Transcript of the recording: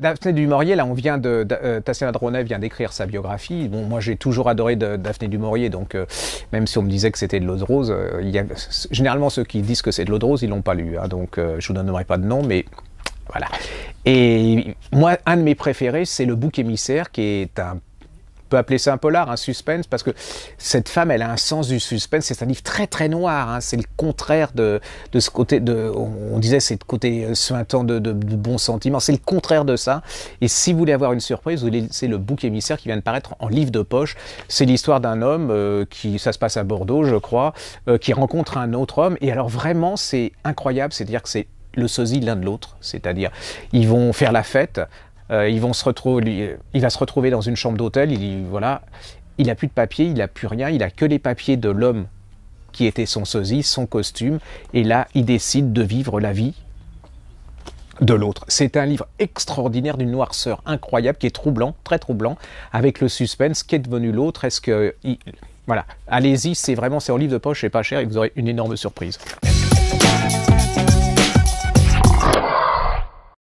Daphné du Maurier, là, on vient de. Tatiana euh, Tassina Dronet vient d'écrire sa biographie. Bon, moi, j'ai toujours adoré Daphné du Maurier, donc euh, même si on me disait que c'était de l'eau de rose, euh, généralement ceux qui disent que c'est de l'eau de rose, ils l'ont pas lu. Hein, donc, je vous donnerai pas de nom, mais voilà. Et moi, un de mes préférés, c'est Le Bouc émissaire, qui est un peut appeler ça un polar, un suspense, parce que cette femme, elle a un sens du suspense. C'est un livre très très noir. Hein. C'est le contraire de, de, ce côté de, on, disait c'est le côté euh, suintant de, de, de bons sentiments. C'est le contraire de ça. Et si vous voulez avoir une surprise, c'est le bouc émissaire qui vient de paraître en livre de poche. C'est l'histoire d'un homme euh, qui, ça se passe à Bordeaux, je crois, euh, qui rencontre un autre homme. Et alors vraiment, c'est incroyable. C'est-à-dire que c'est le sosie l'un de l'autre, c'est-à-dire ils vont faire la fête euh, il va se retrouver dans une chambre d'hôtel. Il voilà, il a plus de papier, il n'a plus rien, il n'a que les papiers de l'homme qui était son sosie, son costume, et là, il décide de vivre la vie de l'autre. C'est un livre extraordinaire d'une noirceur incroyable qui est troublant, très troublant, avec le suspense. Qu'est devenu l'autre Est-ce que. Voilà. Allez-y, c'est vraiment, c'est en livre de poche, c'est pas cher et vous aurez une énorme surprise.